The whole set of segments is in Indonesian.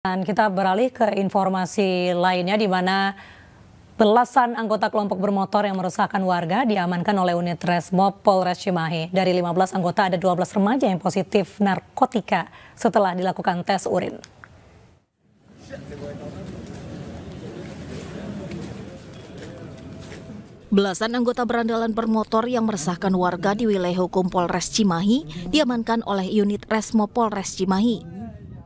Dan kita beralih ke informasi lainnya di mana belasan anggota kelompok bermotor yang meresahkan warga diamankan oleh unit Resmob Polres Cimahi. Dari 15 anggota ada 12 remaja yang positif narkotika setelah dilakukan tes urin. Belasan anggota berandalan bermotor yang meresahkan warga di wilayah hukum Polres Cimahi diamankan oleh unit Resmo Polres Cimahi.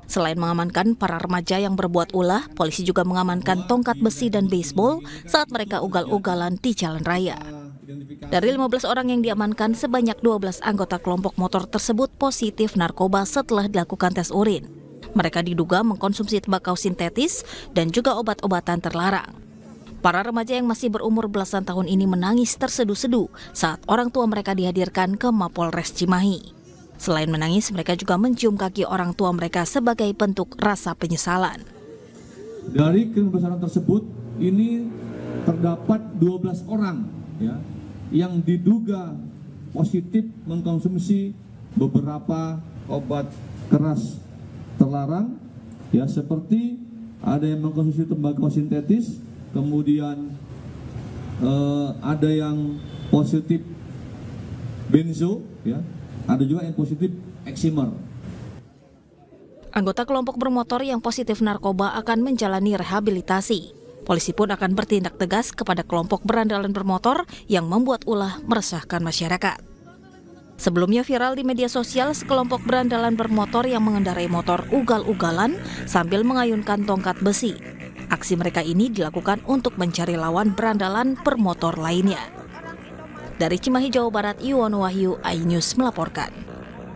Selain mengamankan para remaja yang berbuat ulah, polisi juga mengamankan tongkat besi dan baseball saat mereka ugal-ugalan di jalan raya. Dari 15 orang yang diamankan, sebanyak 12 anggota kelompok motor tersebut positif narkoba setelah dilakukan tes urin. Mereka diduga mengkonsumsi tembakau sintetis dan juga obat-obatan terlarang. Para remaja yang masih berumur belasan tahun ini menangis terseduh-seduh saat orang tua mereka dihadirkan ke Mapolres Cimahi. Selain menangis, mereka juga mencium kaki orang tua mereka sebagai bentuk rasa penyesalan. Dari kebesaran tersebut, ini terdapat 12 orang ya, yang diduga positif mengkonsumsi beberapa obat keras terlarang ya seperti ada yang mengkonsumsi tembakau sintetis kemudian eh, ada yang positif benzo ya ada juga yang positif eksimer. Anggota kelompok bermotor yang positif narkoba akan menjalani rehabilitasi. Polisi pun akan bertindak tegas kepada kelompok berandalan bermotor yang membuat ulah meresahkan masyarakat. Sebelumnya viral di media sosial sekelompok berandalan bermotor yang mengendarai motor ugal-ugalan sambil mengayunkan tongkat besi. Aksi mereka ini dilakukan untuk mencari lawan berandalan bermotor lainnya. Dari Cimahi, Jawa Barat, Iwan Wahyu, iNews melaporkan.